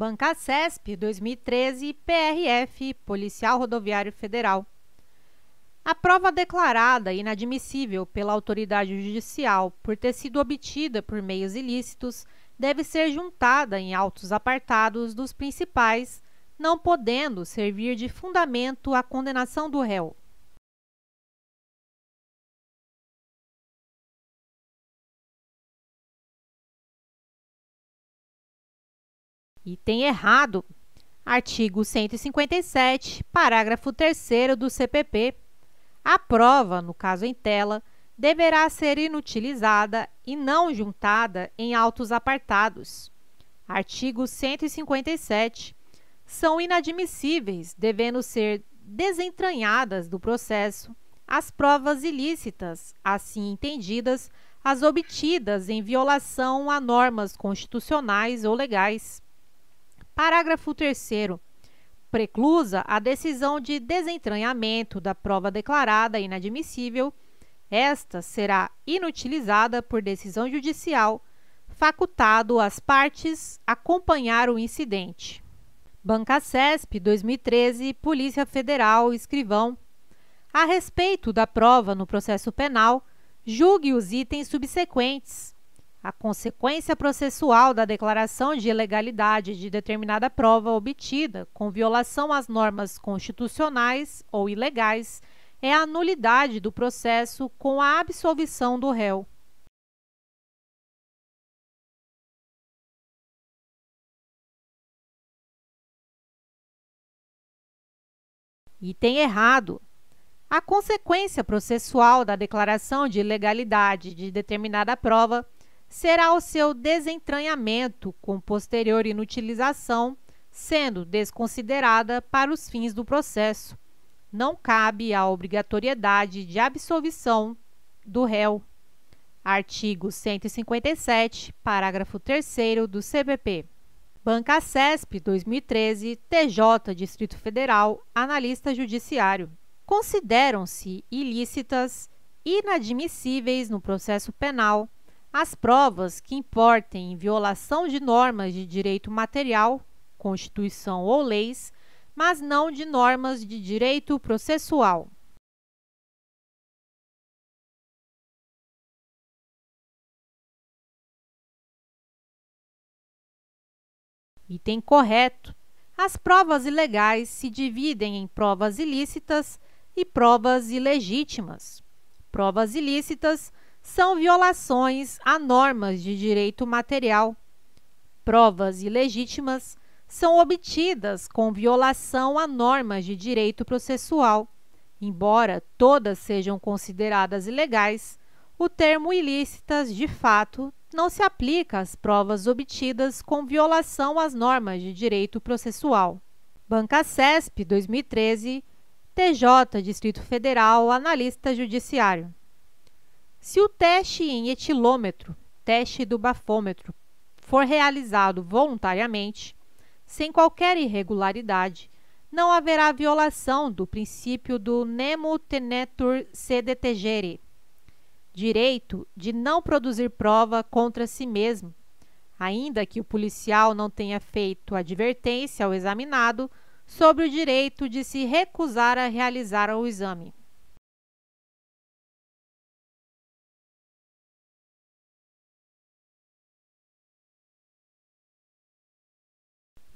Banca CESP 2013 PRF Policial Rodoviário Federal. A prova declarada inadmissível pela autoridade judicial por ter sido obtida por meios ilícitos deve ser juntada em autos apartados dos principais, não podendo servir de fundamento à condenação do réu. E tem errado. Artigo 157, parágrafo 3 do CPP. A prova, no caso em tela, deverá ser inutilizada e não juntada em autos apartados. Artigo 157. São inadmissíveis, devendo ser desentranhadas do processo, as provas ilícitas, assim entendidas, as obtidas em violação a normas constitucionais ou legais. Parágrafo 3 Preclusa a decisão de desentranhamento da prova declarada inadmissível, esta será inutilizada por decisão judicial, facultado às partes acompanhar o incidente. Banca CESP 2013, Polícia Federal, escrivão. A respeito da prova no processo penal, julgue os itens subsequentes, a consequência processual da declaração de ilegalidade de determinada prova obtida com violação às normas constitucionais ou ilegais é a nulidade do processo com a absolvição do réu. Item errado. A consequência processual da declaração de ilegalidade de determinada prova será o seu desentranhamento com posterior inutilização, sendo desconsiderada para os fins do processo. Não cabe a obrigatoriedade de absolvição do réu. Artigo 157, parágrafo 3 do CPP. Banca CESP 2013, TJ Distrito Federal, analista judiciário. Consideram-se ilícitas, inadmissíveis no processo penal, as provas que importem em violação de normas de direito material, Constituição ou leis, mas não de normas de direito processual. Item correto. As provas ilegais se dividem em provas ilícitas e provas ilegítimas. Provas ilícitas são violações a normas de direito material. Provas ilegítimas são obtidas com violação a normas de direito processual. Embora todas sejam consideradas ilegais, o termo ilícitas de fato não se aplica às provas obtidas com violação às normas de direito processual. Banca CESP 2013, TJ Distrito Federal, analista judiciário. Se o teste em etilômetro, teste do bafômetro, for realizado voluntariamente, sem qualquer irregularidade, não haverá violação do princípio do nemo tenetur sede direito de não produzir prova contra si mesmo, ainda que o policial não tenha feito advertência ao examinado sobre o direito de se recusar a realizar o exame.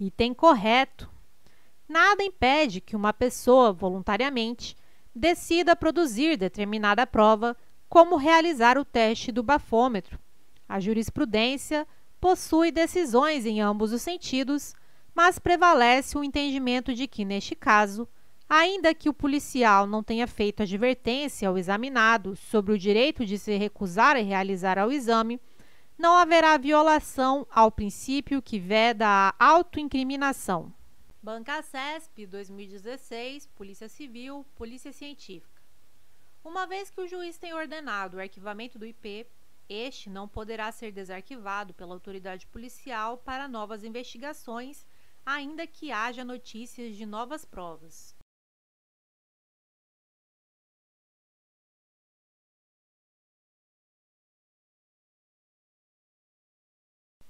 Item correto. Nada impede que uma pessoa voluntariamente decida produzir determinada prova, como realizar o teste do bafômetro. A jurisprudência possui decisões em ambos os sentidos, mas prevalece o entendimento de que, neste caso, ainda que o policial não tenha feito advertência ao examinado sobre o direito de se recusar a realizar ao exame, não haverá violação ao princípio que veda a autoincriminação. Banca CESP 2016, Polícia Civil, Polícia Científica. Uma vez que o juiz tem ordenado o arquivamento do IP, este não poderá ser desarquivado pela autoridade policial para novas investigações, ainda que haja notícias de novas provas.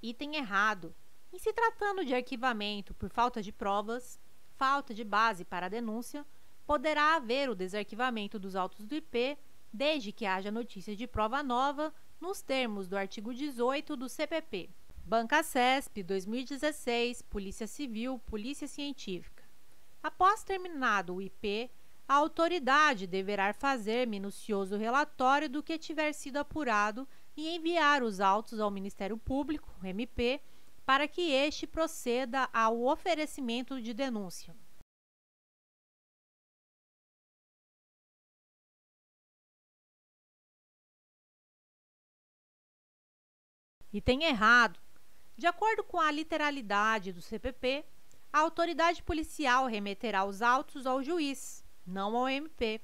item errado. Em se tratando de arquivamento por falta de provas, falta de base para a denúncia, poderá haver o desarquivamento dos autos do IP, desde que haja notícia de prova nova, nos termos do artigo 18 do CPP. Banca CESP 2016, Polícia Civil, Polícia Científica. Após terminado o IP, a autoridade deverá fazer minucioso relatório do que tiver sido apurado e enviar os autos ao Ministério Público, MP, para que este proceda ao oferecimento de denúncia. E tem errado. De acordo com a literalidade do CPP, a autoridade policial remeterá os autos ao juiz, não ao MP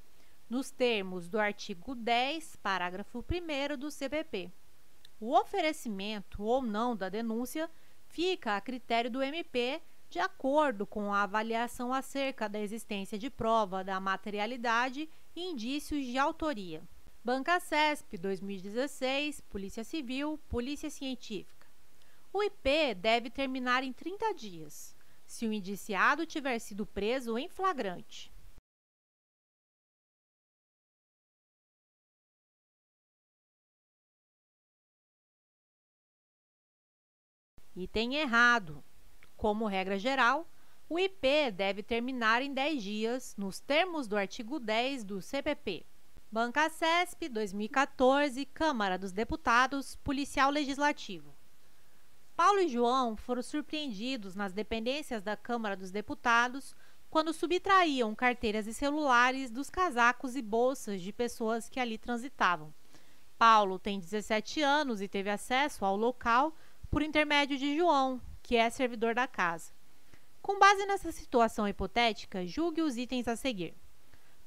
nos termos do artigo 10, parágrafo 1 do CPP. O oferecimento ou não da denúncia fica a critério do MP, de acordo com a avaliação acerca da existência de prova da materialidade e indícios de autoria. Banca CESP 2016, Polícia Civil, Polícia Científica. O IP deve terminar em 30 dias, se o indiciado tiver sido preso em flagrante. Item errado. Como regra geral, o IP deve terminar em 10 dias, nos termos do artigo 10 do CPP. Banca CESP 2014, Câmara dos Deputados, Policial Legislativo. Paulo e João foram surpreendidos nas dependências da Câmara dos Deputados quando subtraíam carteiras e celulares dos casacos e bolsas de pessoas que ali transitavam. Paulo tem 17 anos e teve acesso ao local por intermédio de João, que é servidor da casa. Com base nessa situação hipotética, julgue os itens a seguir.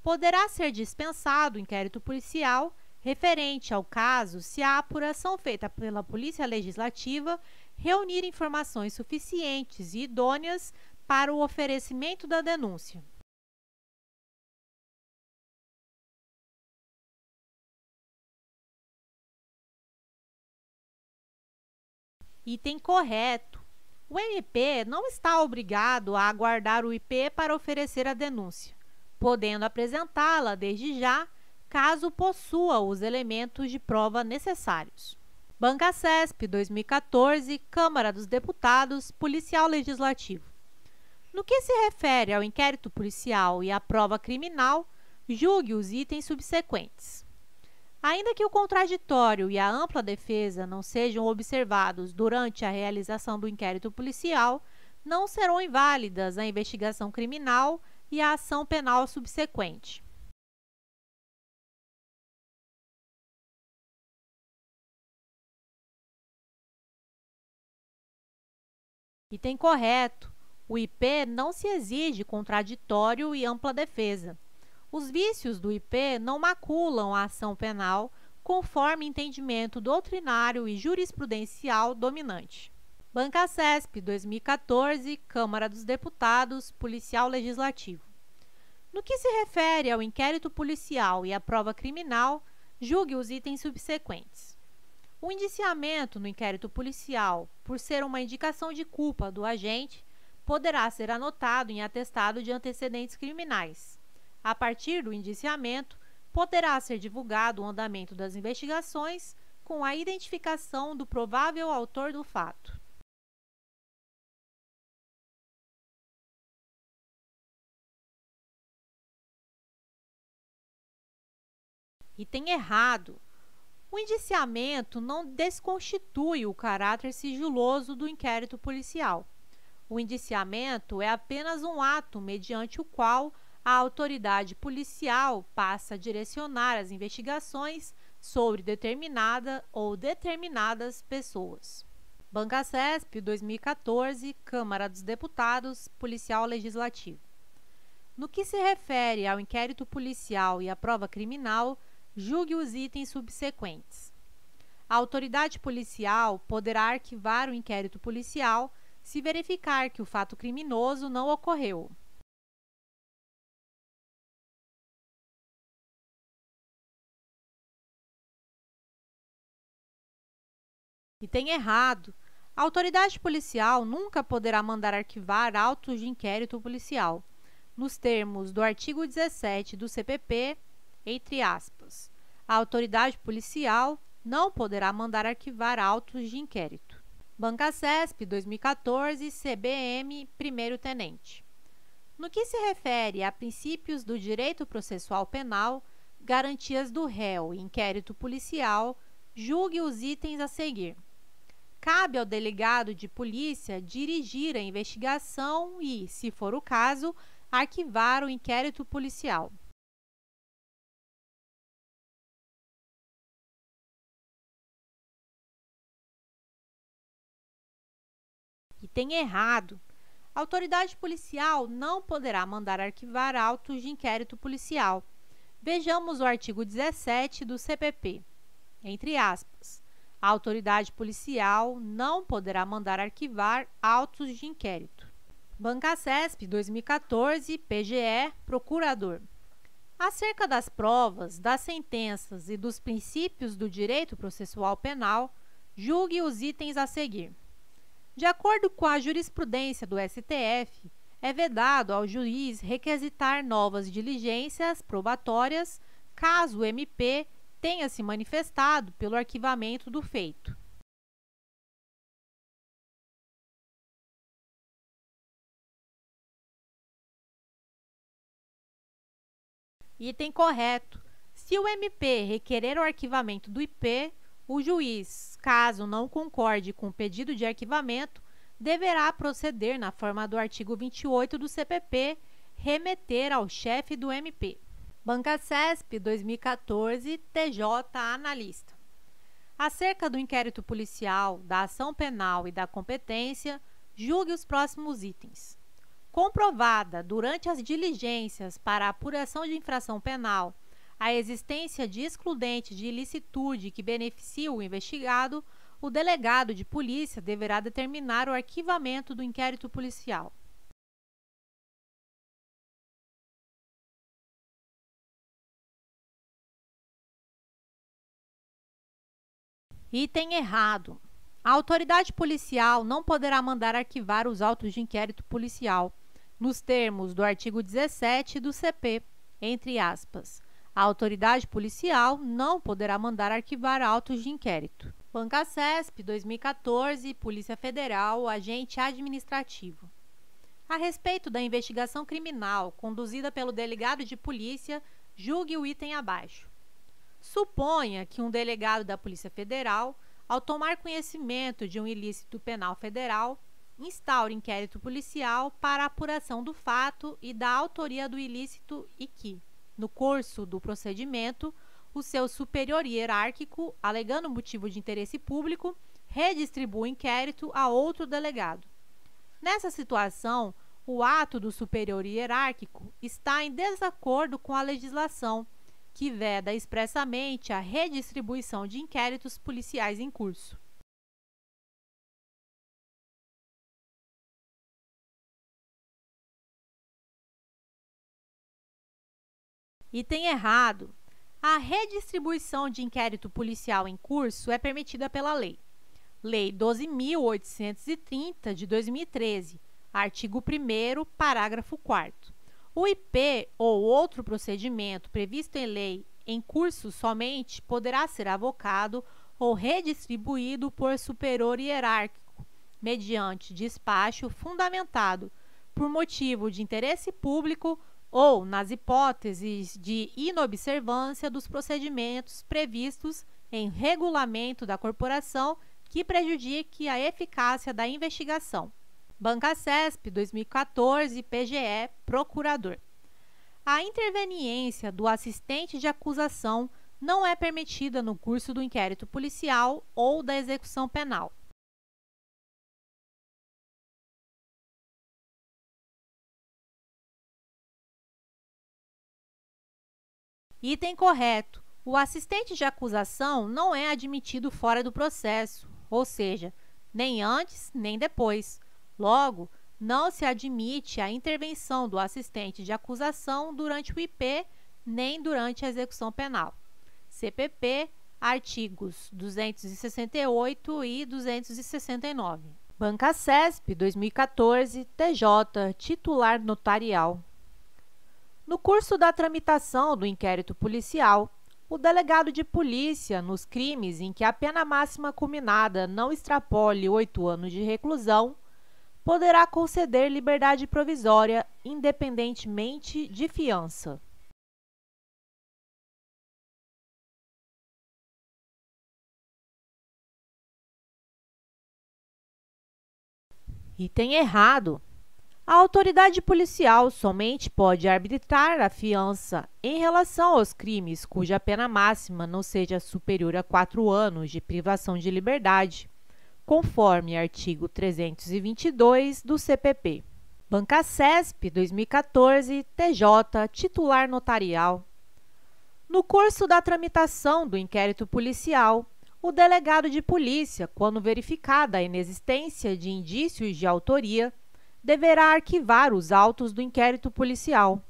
Poderá ser dispensado o inquérito policial referente ao caso se a apuração feita pela Polícia Legislativa reunir informações suficientes e idôneas para o oferecimento da denúncia. Item correto. O MP não está obrigado a aguardar o IP para oferecer a denúncia, podendo apresentá-la desde já, caso possua os elementos de prova necessários. Banca CESP 2014, Câmara dos Deputados, Policial Legislativo. No que se refere ao inquérito policial e à prova criminal, julgue os itens subsequentes. Ainda que o contraditório e a ampla defesa não sejam observados durante a realização do inquérito policial, não serão inválidas a investigação criminal e a ação penal subsequente. Item correto. O IP não se exige contraditório e ampla defesa. Os vícios do IP não maculam a ação penal, conforme entendimento doutrinário e jurisprudencial dominante. Banca CESP 2014, Câmara dos Deputados, Policial Legislativo. No que se refere ao inquérito policial e à prova criminal, julgue os itens subsequentes. O indiciamento no inquérito policial, por ser uma indicação de culpa do agente, poderá ser anotado em atestado de antecedentes criminais, a partir do indiciamento, poderá ser divulgado o andamento das investigações com a identificação do provável autor do fato. E tem errado. O indiciamento não desconstitui o caráter sigiloso do inquérito policial. O indiciamento é apenas um ato mediante o qual a autoridade policial passa a direcionar as investigações sobre determinada ou determinadas pessoas. Banca CESP 2014, Câmara dos Deputados, Policial Legislativo. No que se refere ao inquérito policial e à prova criminal, julgue os itens subsequentes. A autoridade policial poderá arquivar o inquérito policial se verificar que o fato criminoso não ocorreu, E tem errado. A autoridade policial nunca poderá mandar arquivar autos de inquérito policial, nos termos do artigo 17 do CPP, entre aspas. A autoridade policial não poderá mandar arquivar autos de inquérito. Banca CESP 2014, CBM, primeiro tenente. No que se refere a princípios do direito processual penal, garantias do réu e inquérito policial, julgue os itens a seguir cabe ao delegado de polícia dirigir a investigação e, se for o caso, arquivar o inquérito policial. Item errado. A autoridade policial não poderá mandar arquivar autos de inquérito policial. Vejamos o artigo 17 do CPP. Entre aspas. A autoridade policial não poderá mandar arquivar autos de inquérito. Banca CESP 2014, PGE, procurador. Acerca das provas, das sentenças e dos princípios do direito processual penal, julgue os itens a seguir. De acordo com a jurisprudência do STF, é vedado ao juiz requisitar novas diligências probatórias caso o MP tenha se manifestado pelo arquivamento do feito. Item correto. Se o MP requerer o arquivamento do IP, o juiz, caso não concorde com o pedido de arquivamento, deverá proceder na forma do artigo 28 do CPP, remeter ao chefe do MP. Banca CESP 2014, TJ Analista. Acerca do inquérito policial, da ação penal e da competência, julgue os próximos itens. Comprovada durante as diligências para apuração de infração penal a existência de excludente de ilicitude que beneficie o investigado, o delegado de polícia deverá determinar o arquivamento do inquérito policial. Item errado. A autoridade policial não poderá mandar arquivar os autos de inquérito policial, nos termos do artigo 17 do CP, entre aspas. A autoridade policial não poderá mandar arquivar autos de inquérito. Banca CESP 2014, Polícia Federal, agente administrativo. A respeito da investigação criminal conduzida pelo delegado de polícia, julgue o item abaixo. Suponha que um delegado da Polícia Federal, ao tomar conhecimento de um ilícito penal federal, instaure inquérito policial para apuração do fato e da autoria do ilícito e que, no curso do procedimento, o seu superior hierárquico, alegando motivo de interesse público, redistribua o inquérito a outro delegado. Nessa situação, o ato do superior hierárquico está em desacordo com a legislação que veda expressamente a redistribuição de inquéritos policiais em curso. Item errado. A redistribuição de inquérito policial em curso é permitida pela lei. Lei 12.830 de 2013, artigo 1, parágrafo 4. O IP ou outro procedimento previsto em lei em curso somente poderá ser avocado ou redistribuído por superior hierárquico, mediante despacho fundamentado por motivo de interesse público ou nas hipóteses de inobservância dos procedimentos previstos em regulamento da corporação que prejudique a eficácia da investigação. Banca CESP 2014, PGE, procurador. A interveniência do assistente de acusação não é permitida no curso do inquérito policial ou da execução penal. Item correto. O assistente de acusação não é admitido fora do processo, ou seja, nem antes nem depois, Logo, não se admite a intervenção do assistente de acusação durante o IP nem durante a execução penal. CPP, artigos 268 e 269. Banca CESP 2014, TJ, titular notarial. No curso da tramitação do inquérito policial, o delegado de polícia, nos crimes em que a pena máxima culminada não extrapole oito anos de reclusão, poderá conceder liberdade provisória, independentemente de fiança. Item errado. A autoridade policial somente pode arbitrar a fiança em relação aos crimes cuja pena máxima não seja superior a quatro anos de privação de liberdade conforme artigo 322 do CPP. Banca CESP 2014, TJ, titular notarial. No curso da tramitação do inquérito policial, o delegado de polícia, quando verificada a inexistência de indícios de autoria, deverá arquivar os autos do inquérito policial.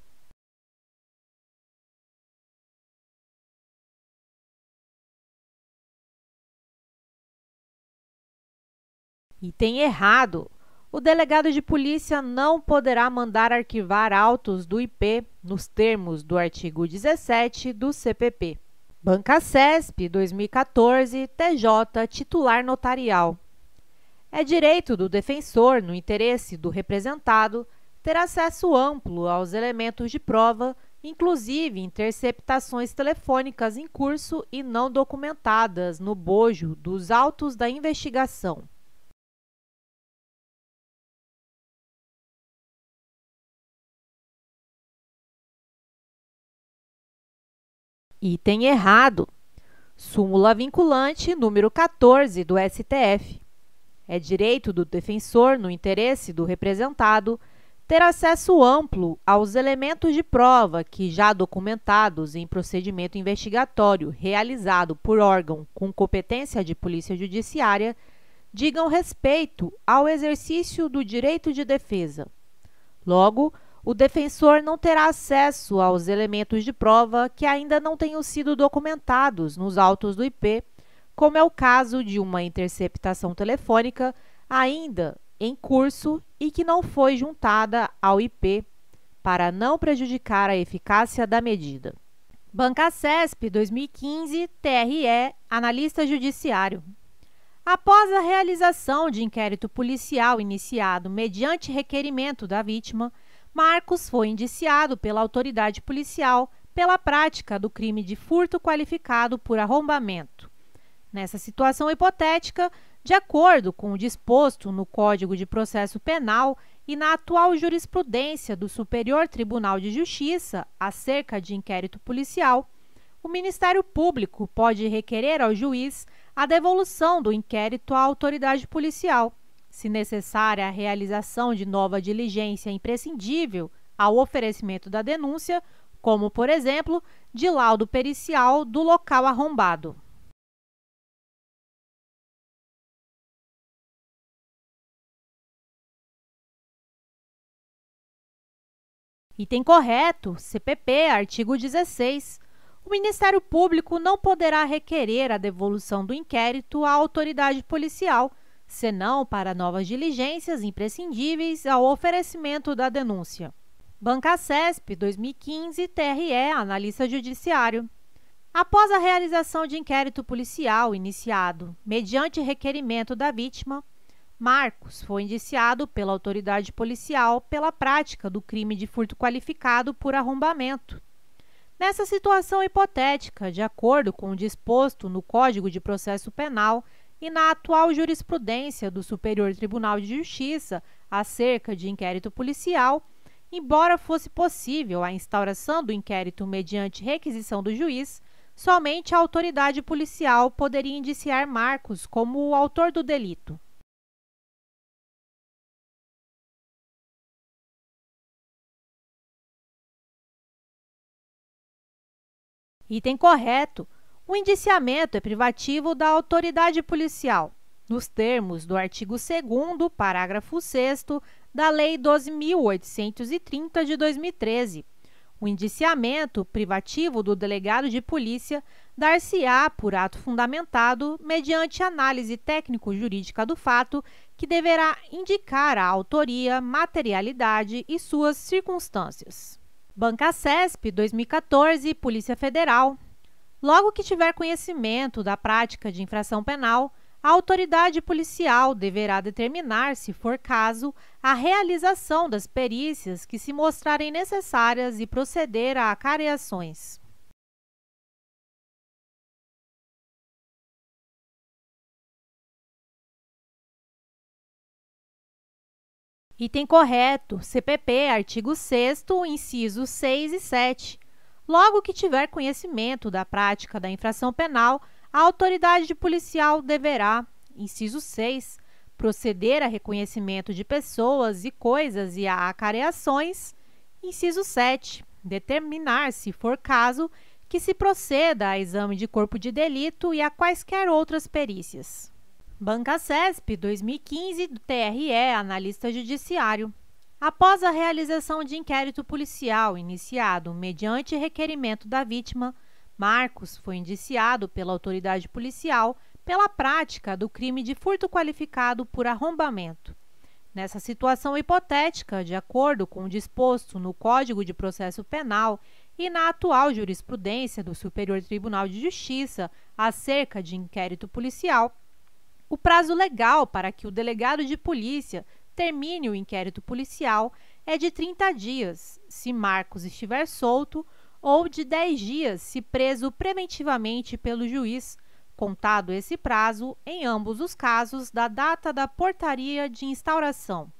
e tem errado. O delegado de polícia não poderá mandar arquivar autos do IP nos termos do artigo 17 do CPP. Banca CESP 2014, TJ, titular notarial. É direito do defensor, no interesse do representado, ter acesso amplo aos elementos de prova, inclusive interceptações telefônicas em curso e não documentadas no bojo dos autos da investigação. Item errado. Súmula vinculante número 14 do STF. É direito do defensor, no interesse do representado, ter acesso amplo aos elementos de prova que, já documentados em procedimento investigatório realizado por órgão com competência de polícia judiciária, digam respeito ao exercício do direito de defesa. Logo, o defensor não terá acesso aos elementos de prova que ainda não tenham sido documentados nos autos do IP, como é o caso de uma interceptação telefônica ainda em curso e que não foi juntada ao IP, para não prejudicar a eficácia da medida. Banca CESP 2015, TRE, analista judiciário. Após a realização de inquérito policial iniciado mediante requerimento da vítima, Marcos foi indiciado pela autoridade policial pela prática do crime de furto qualificado por arrombamento. Nessa situação hipotética, de acordo com o disposto no Código de Processo Penal e na atual jurisprudência do Superior Tribunal de Justiça acerca de inquérito policial, o Ministério Público pode requerer ao juiz a devolução do inquérito à autoridade policial se necessária a realização de nova diligência imprescindível ao oferecimento da denúncia, como, por exemplo, de laudo pericial do local arrombado. Item correto, CPP, artigo 16. O Ministério Público não poderá requerer a devolução do inquérito à autoridade policial senão para novas diligências imprescindíveis ao oferecimento da denúncia. Banca CESP 2015 TRE Analista Judiciário. Após a realização de inquérito policial iniciado mediante requerimento da vítima, Marcos foi indiciado pela autoridade policial pela prática do crime de furto qualificado por arrombamento. Nessa situação hipotética, de acordo com o disposto no Código de Processo Penal, e na atual jurisprudência do Superior Tribunal de Justiça acerca de inquérito policial, embora fosse possível a instauração do inquérito mediante requisição do juiz, somente a autoridade policial poderia indiciar Marcos como o autor do delito. Item correto o indiciamento é privativo da autoridade policial, nos termos do artigo 2, parágrafo 6 da Lei 12.830 de 2013. O indiciamento privativo do delegado de polícia dar-se-á por ato fundamentado mediante análise técnico-jurídica do fato, que deverá indicar a autoria, materialidade e suas circunstâncias. Banca CESP 2014, Polícia Federal, Logo que tiver conhecimento da prática de infração penal, a autoridade policial deverá determinar, se for caso, a realização das perícias que se mostrarem necessárias e proceder a acareações. Item correto, CPP, artigo 6 incisos 6 e 7. Logo que tiver conhecimento da prática da infração penal, a autoridade policial deverá, inciso 6, proceder a reconhecimento de pessoas e coisas e a acareações, inciso 7, determinar, se for caso, que se proceda a exame de corpo de delito e a quaisquer outras perícias. Banca CESP 2015 do TRE, analista judiciário. Após a realização de inquérito policial iniciado mediante requerimento da vítima, Marcos foi indiciado pela autoridade policial pela prática do crime de furto qualificado por arrombamento. Nessa situação hipotética, de acordo com o disposto no Código de Processo Penal e na atual jurisprudência do Superior Tribunal de Justiça acerca de inquérito policial, o prazo legal para que o delegado de polícia termine o inquérito policial é de 30 dias, se Marcos estiver solto, ou de 10 dias, se preso preventivamente pelo juiz, contado esse prazo em ambos os casos da data da portaria de instauração.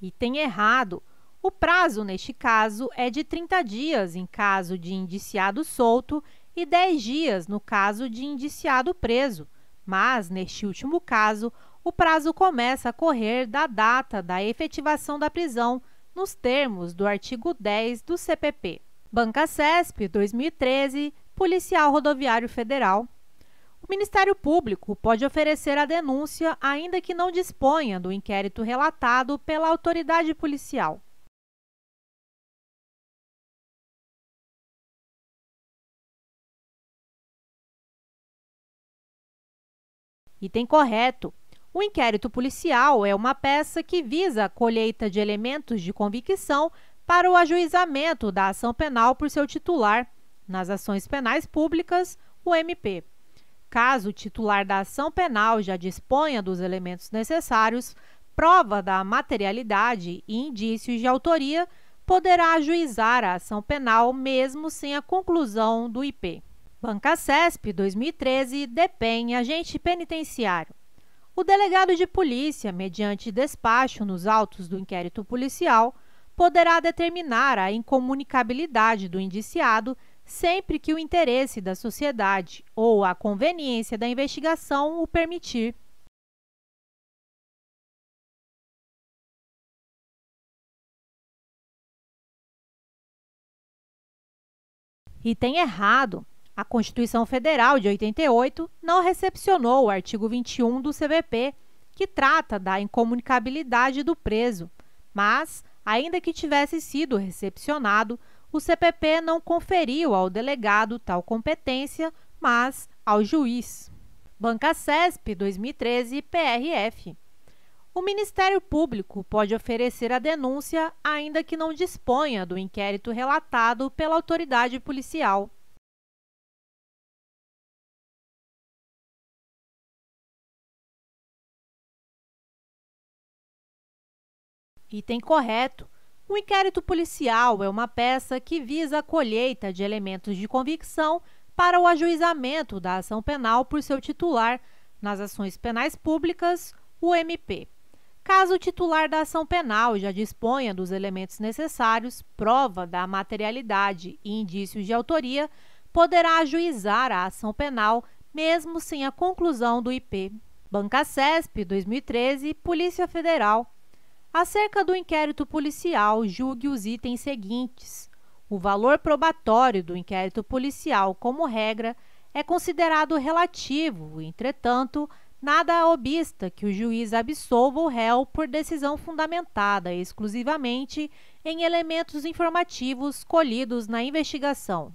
E tem errado o prazo, neste caso, é de 30 dias em caso de indiciado solto e 10 dias no caso de indiciado preso, mas, neste último caso, o prazo começa a correr da data da efetivação da prisão, nos termos do artigo 10 do CPP. Banca CESP 2013, Policial Rodoviário Federal. O Ministério Público pode oferecer a denúncia ainda que não disponha do inquérito relatado pela autoridade policial. Item correto. O inquérito policial é uma peça que visa a colheita de elementos de convicção para o ajuizamento da ação penal por seu titular, nas ações penais públicas, o MP. Caso o titular da ação penal já disponha dos elementos necessários, prova da materialidade e indícios de autoria, poderá ajuizar a ação penal mesmo sem a conclusão do IP. Banca CESP 2013 Depen agente penitenciário. O delegado de polícia, mediante despacho nos autos do inquérito policial, poderá determinar a incomunicabilidade do indiciado sempre que o interesse da sociedade ou a conveniência da investigação o permitir. Item errado. A Constituição Federal de 88 não recepcionou o artigo 21 do CBP, que trata da incomunicabilidade do preso, mas, ainda que tivesse sido recepcionado, o CPP não conferiu ao delegado tal competência, mas ao juiz. Banca CESP 2013 PRF. O Ministério Público pode oferecer a denúncia ainda que não disponha do inquérito relatado pela autoridade policial. Item correto. O inquérito policial é uma peça que visa a colheita de elementos de convicção para o ajuizamento da ação penal por seu titular nas ações penais públicas, o MP. Caso o titular da ação penal já disponha dos elementos necessários, prova da materialidade e indícios de autoria, poderá ajuizar a ação penal mesmo sem a conclusão do IP. Banca CESP 2013, Polícia Federal Acerca do inquérito policial, julgue os itens seguintes. O valor probatório do inquérito policial, como regra, é considerado relativo, entretanto, nada obsta que o juiz absolva o réu por decisão fundamentada exclusivamente em elementos informativos colhidos na investigação.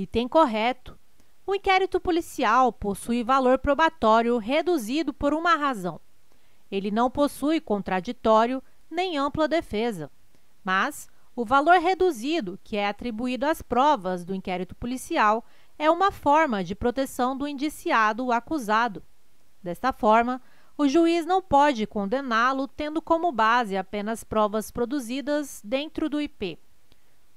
Item correto. O inquérito policial possui valor probatório reduzido por uma razão. Ele não possui contraditório nem ampla defesa, mas o valor reduzido que é atribuído às provas do inquérito policial é uma forma de proteção do indiciado ou acusado. Desta forma, o juiz não pode condená-lo tendo como base apenas provas produzidas dentro do IP.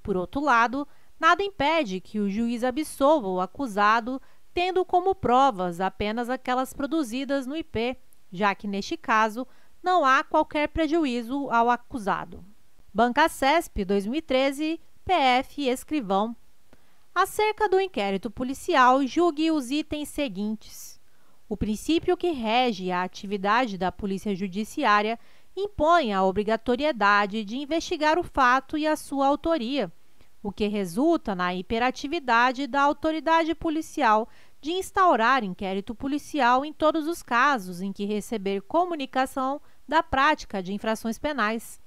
Por outro lado, Nada impede que o juiz absolva o acusado, tendo como provas apenas aquelas produzidas no IP, já que neste caso não há qualquer prejuízo ao acusado. Banca CESP 2013, PF Escrivão. Acerca do inquérito policial, julgue os itens seguintes. O princípio que rege a atividade da Polícia Judiciária impõe a obrigatoriedade de investigar o fato e a sua autoria o que resulta na hiperatividade da autoridade policial de instaurar inquérito policial em todos os casos em que receber comunicação da prática de infrações penais.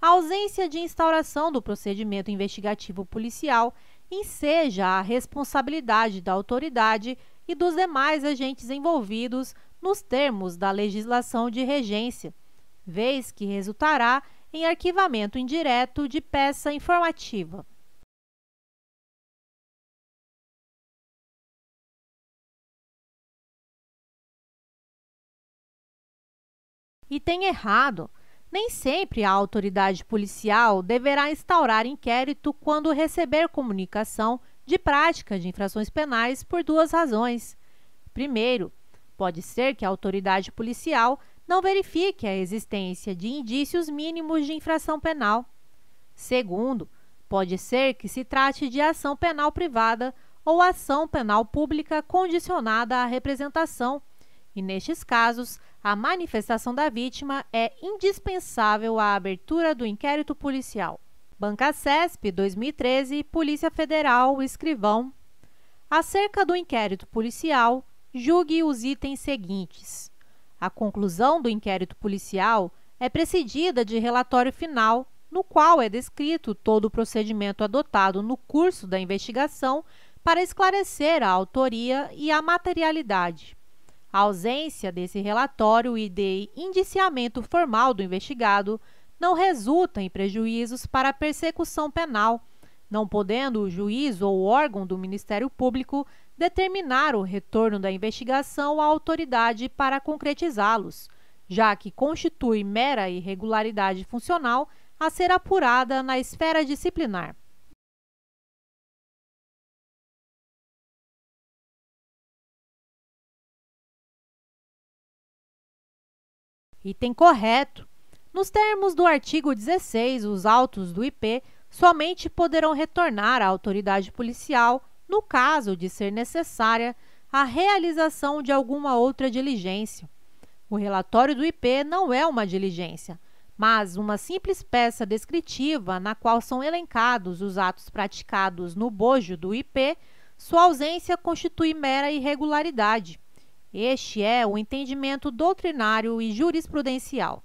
A ausência de instauração do procedimento investigativo policial enseja a responsabilidade da autoridade e dos demais agentes envolvidos nos termos da legislação de regência, vez que resultará em arquivamento indireto de peça informativa. E tem errado. Nem sempre a autoridade policial deverá instaurar inquérito quando receber comunicação de prática de infrações penais por duas razões. Primeiro, pode ser que a autoridade policial não verifique a existência de indícios mínimos de infração penal. Segundo, pode ser que se trate de ação penal privada ou ação penal pública condicionada à representação, e nestes casos, a manifestação da vítima é indispensável à abertura do inquérito policial. Banca CESP 2013, Polícia Federal, escrivão. Acerca do inquérito policial, julgue os itens seguintes. A conclusão do inquérito policial é precedida de relatório final, no qual é descrito todo o procedimento adotado no curso da investigação para esclarecer a autoria e a materialidade. A ausência desse relatório e de indiciamento formal do investigado não resulta em prejuízos para a persecução penal, não podendo o juiz ou órgão do Ministério Público determinar o retorno da investigação à autoridade para concretizá-los, já que constitui mera irregularidade funcional a ser apurada na esfera disciplinar. Item correto. Nos termos do artigo 16, os autos do IP somente poderão retornar à autoridade policial no caso de ser necessária a realização de alguma outra diligência. O relatório do IP não é uma diligência, mas uma simples peça descritiva na qual são elencados os atos praticados no bojo do IP, sua ausência constitui mera irregularidade. Este é o entendimento doutrinário e jurisprudencial.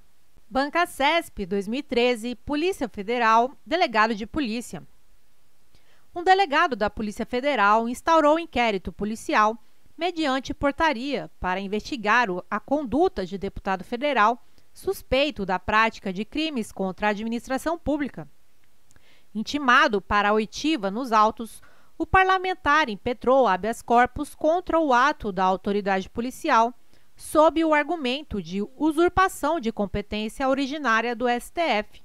Banca CESP 2013, Polícia Federal, Delegado de Polícia. Um delegado da Polícia Federal instaurou inquérito policial mediante portaria para investigar a conduta de deputado federal suspeito da prática de crimes contra a administração pública. Intimado para a oitiva nos autos, o parlamentar impetrou habeas corpus contra o ato da autoridade policial, sob o argumento de usurpação de competência originária do STF.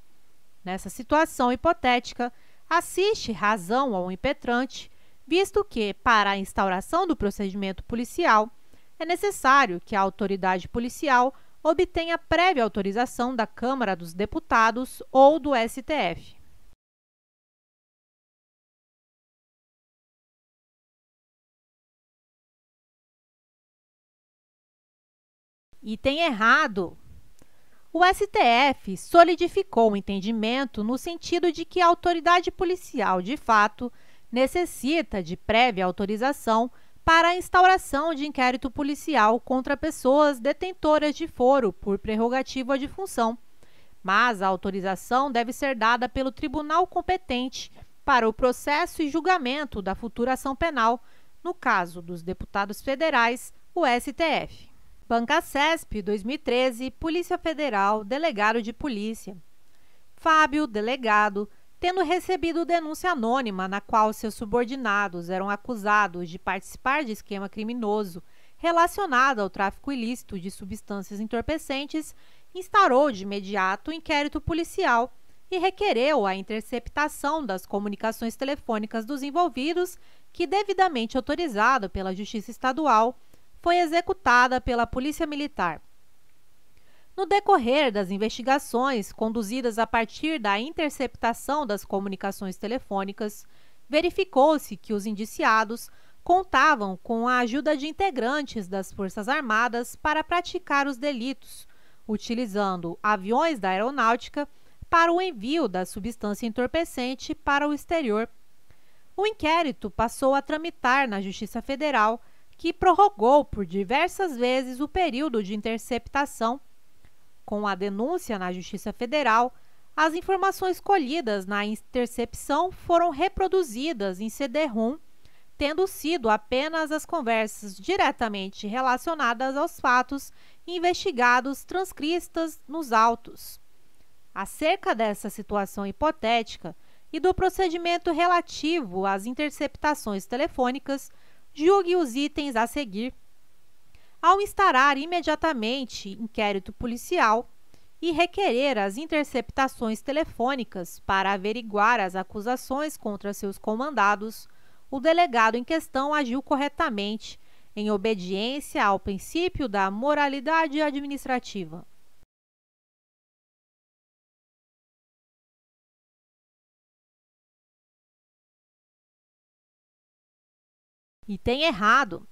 Nessa situação hipotética, assiste razão ao impetrante, visto que, para a instauração do procedimento policial, é necessário que a autoridade policial obtenha prévia autorização da Câmara dos Deputados ou do STF. Item errado. O STF solidificou o entendimento no sentido de que a autoridade policial, de fato, necessita de prévia autorização para a instauração de inquérito policial contra pessoas detentoras de foro por prerrogativa de função, mas a autorização deve ser dada pelo tribunal competente para o processo e julgamento da futura ação penal, no caso dos deputados federais, o STF. Banca CESP 2013, Polícia Federal, delegado de polícia. Fábio, delegado, tendo recebido denúncia anônima na qual seus subordinados eram acusados de participar de esquema criminoso relacionado ao tráfico ilícito de substâncias entorpecentes, instaurou de imediato o inquérito policial e requereu a interceptação das comunicações telefônicas dos envolvidos, que devidamente autorizado pela Justiça Estadual foi executada pela Polícia Militar. No decorrer das investigações conduzidas a partir da interceptação das comunicações telefônicas, verificou-se que os indiciados contavam com a ajuda de integrantes das Forças Armadas para praticar os delitos, utilizando aviões da aeronáutica para o envio da substância entorpecente para o exterior. O inquérito passou a tramitar na Justiça Federal que prorrogou por diversas vezes o período de interceptação. Com a denúncia na Justiça Federal, as informações colhidas na intercepção foram reproduzidas em CD-ROM, tendo sido apenas as conversas diretamente relacionadas aos fatos investigados transcritas nos autos. Acerca dessa situação hipotética e do procedimento relativo às interceptações telefônicas, julgue os itens a seguir. Ao instaurar imediatamente inquérito policial e requerer as interceptações telefônicas para averiguar as acusações contra seus comandados, o delegado em questão agiu corretamente, em obediência ao princípio da moralidade administrativa. Item errado.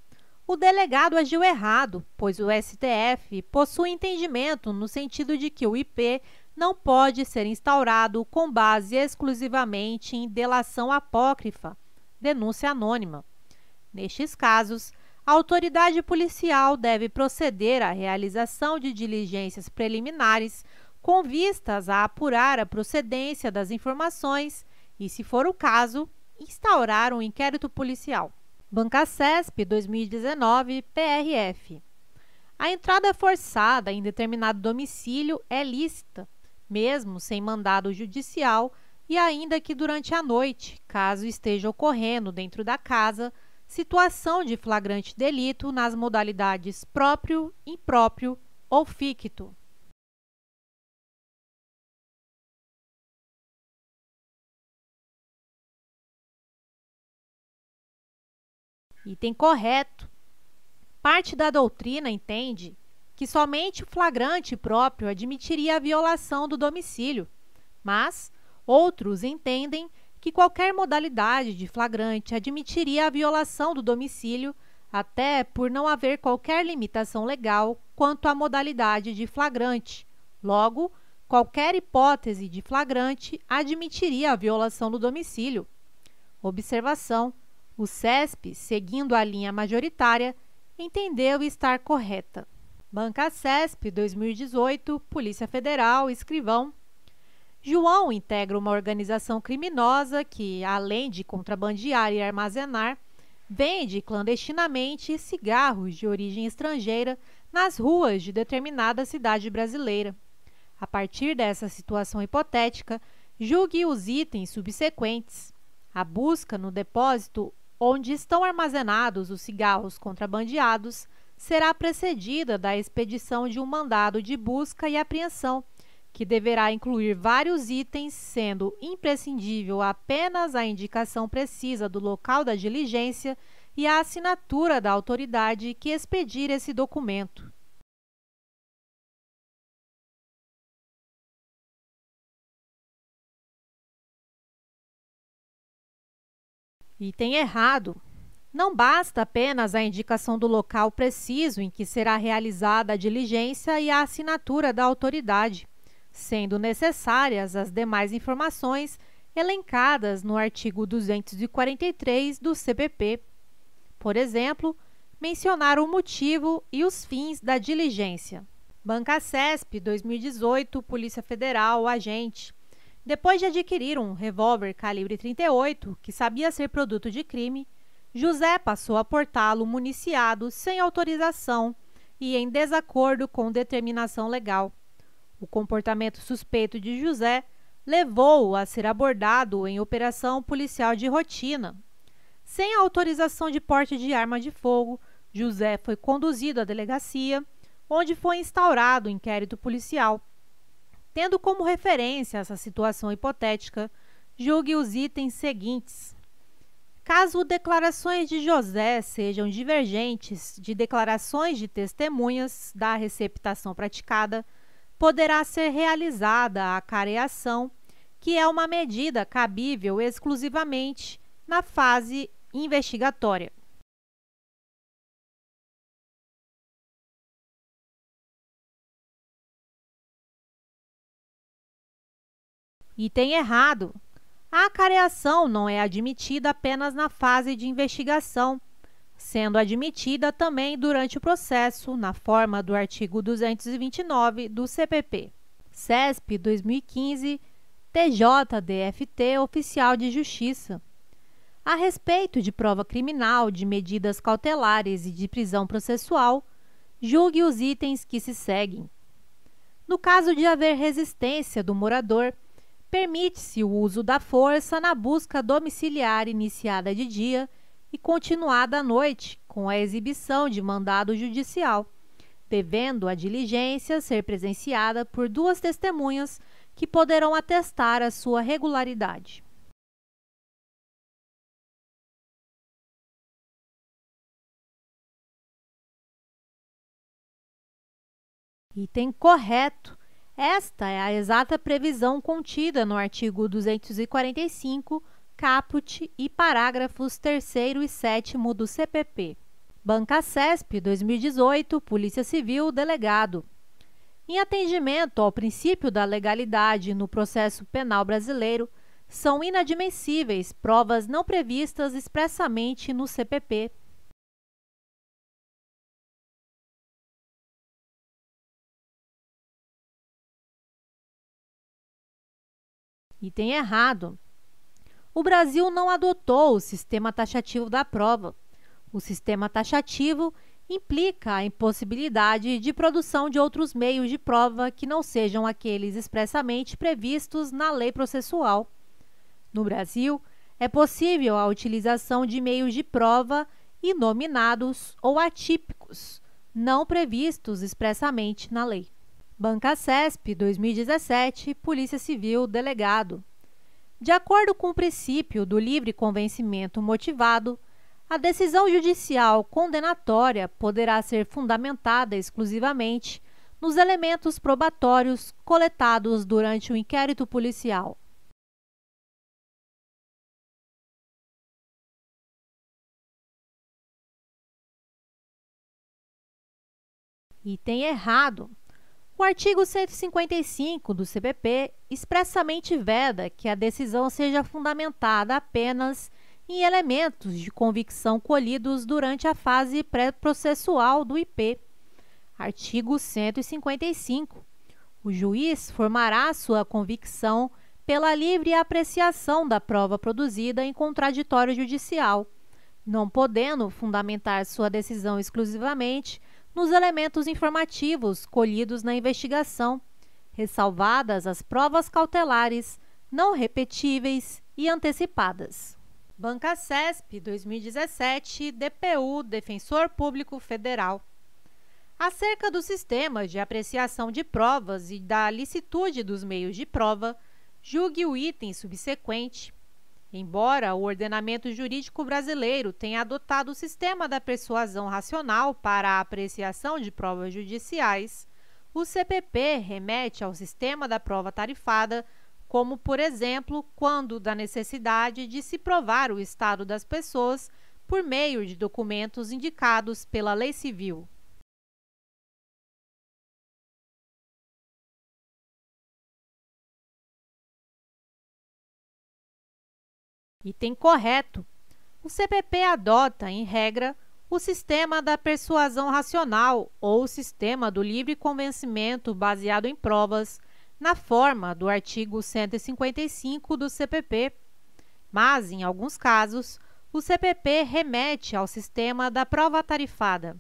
O delegado agiu errado, pois o STF possui entendimento no sentido de que o IP não pode ser instaurado com base exclusivamente em delação apócrifa, denúncia anônima. Nestes casos, a autoridade policial deve proceder à realização de diligências preliminares com vistas a apurar a procedência das informações e, se for o caso, instaurar um inquérito policial. Banca CESP 2019 PRF. A entrada forçada em determinado domicílio é lícita, mesmo sem mandado judicial e ainda que durante a noite, caso esteja ocorrendo dentro da casa situação de flagrante delito nas modalidades próprio, impróprio ou ficto. Item correto. Parte da doutrina entende que somente o flagrante próprio admitiria a violação do domicílio, mas outros entendem que qualquer modalidade de flagrante admitiria a violação do domicílio, até por não haver qualquer limitação legal quanto à modalidade de flagrante. Logo, qualquer hipótese de flagrante admitiria a violação do domicílio. Observação: o CESP, seguindo a linha majoritária, entendeu estar correta. Banca CESP 2018, Polícia Federal, escrivão. João integra uma organização criminosa que, além de contrabandear e armazenar, vende clandestinamente cigarros de origem estrangeira nas ruas de determinada cidade brasileira. A partir dessa situação hipotética, julgue os itens subsequentes. A busca no depósito onde estão armazenados os cigarros contrabandeados, será precedida da expedição de um mandado de busca e apreensão, que deverá incluir vários itens, sendo imprescindível apenas a indicação precisa do local da diligência e a assinatura da autoridade que expedir esse documento. E tem errado. Não basta apenas a indicação do local preciso em que será realizada a diligência e a assinatura da autoridade, sendo necessárias as demais informações elencadas no artigo 243 do CPP. Por exemplo, mencionar o motivo e os fins da diligência. Banca CESP 2018, Polícia Federal, agente. Depois de adquirir um revólver calibre 38, que sabia ser produto de crime, José passou a portá-lo municiado sem autorização e em desacordo com determinação legal. O comportamento suspeito de José levou-o a ser abordado em operação policial de rotina. Sem autorização de porte de arma de fogo, José foi conduzido à delegacia, onde foi instaurado o inquérito policial. Tendo como referência essa situação hipotética, julgue os itens seguintes. Caso declarações de José sejam divergentes de declarações de testemunhas da receptação praticada, poderá ser realizada a careação, que é uma medida cabível exclusivamente na fase investigatória. Item errado. A careação não é admitida apenas na fase de investigação, sendo admitida também durante o processo, na forma do artigo 229 do CPP. CESP 2015, TJDFT, Oficial de Justiça. A respeito de prova criminal, de medidas cautelares e de prisão processual, julgue os itens que se seguem. No caso de haver resistência do morador, permite-se o uso da força na busca domiciliar iniciada de dia e continuada à noite, com a exibição de mandado judicial, devendo a diligência ser presenciada por duas testemunhas que poderão atestar a sua regularidade. Item correto esta é a exata previsão contida no artigo 245, caput e parágrafos 3 e 7 do CPP. Banca CESP 2018, Polícia Civil, Delegado. Em atendimento ao princípio da legalidade no processo penal brasileiro, são inadmissíveis provas não previstas expressamente no CPP Item errado. O Brasil não adotou o sistema taxativo da prova. O sistema taxativo implica a impossibilidade de produção de outros meios de prova que não sejam aqueles expressamente previstos na lei processual. No Brasil, é possível a utilização de meios de prova inominados ou atípicos, não previstos expressamente na lei. Banca CESP 2017, Polícia Civil, Delegado. De acordo com o princípio do livre convencimento motivado, a decisão judicial condenatória poderá ser fundamentada exclusivamente nos elementos probatórios coletados durante o inquérito policial. Item errado. O artigo 155 do CPP expressamente veda que a decisão seja fundamentada apenas em elementos de convicção colhidos durante a fase pré-processual do IP. Artigo 155. O juiz formará sua convicção pela livre apreciação da prova produzida em contraditório judicial, não podendo fundamentar sua decisão exclusivamente nos elementos informativos colhidos na investigação, ressalvadas as provas cautelares, não repetíveis e antecipadas. Banca CESP 2017, DPU Defensor Público Federal. Acerca do sistema de apreciação de provas e da licitude dos meios de prova, julgue o item subsequente Embora o ordenamento jurídico brasileiro tenha adotado o sistema da persuasão racional para a apreciação de provas judiciais, o CPP remete ao sistema da prova tarifada, como, por exemplo, quando da necessidade de se provar o estado das pessoas por meio de documentos indicados pela lei civil. Item correto. O CPP adota, em regra, o sistema da persuasão racional ou o sistema do livre convencimento baseado em provas, na forma do artigo 155 do CPP. Mas, em alguns casos, o CPP remete ao sistema da prova tarifada.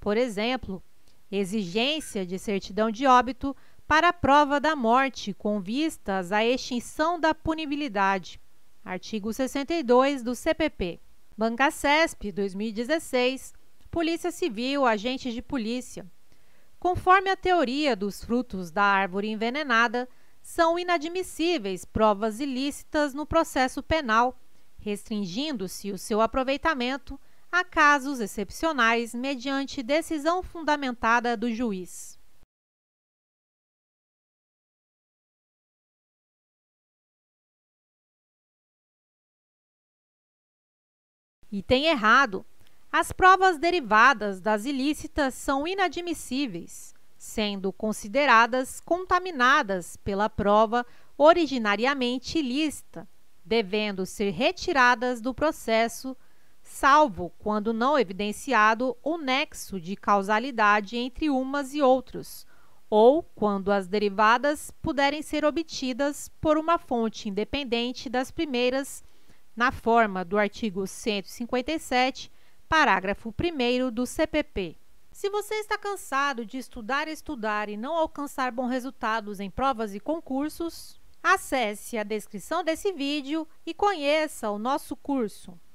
Por exemplo, exigência de certidão de óbito para a prova da morte com vistas à extinção da punibilidade. Artigo 62 do CPP. Banca CESP 2016. Polícia Civil, Agente de polícia. Conforme a teoria dos frutos da árvore envenenada, são inadmissíveis provas ilícitas no processo penal, restringindo-se o seu aproveitamento a casos excepcionais mediante decisão fundamentada do juiz. e tem errado. As provas derivadas das ilícitas são inadmissíveis, sendo consideradas contaminadas pela prova originariamente ilícita, devendo ser retiradas do processo, salvo quando não evidenciado o nexo de causalidade entre umas e outras ou quando as derivadas puderem ser obtidas por uma fonte independente das primeiras na forma do artigo 157, parágrafo 1 do CPP. Se você está cansado de estudar, estudar e não alcançar bons resultados em provas e concursos, acesse a descrição desse vídeo e conheça o nosso curso.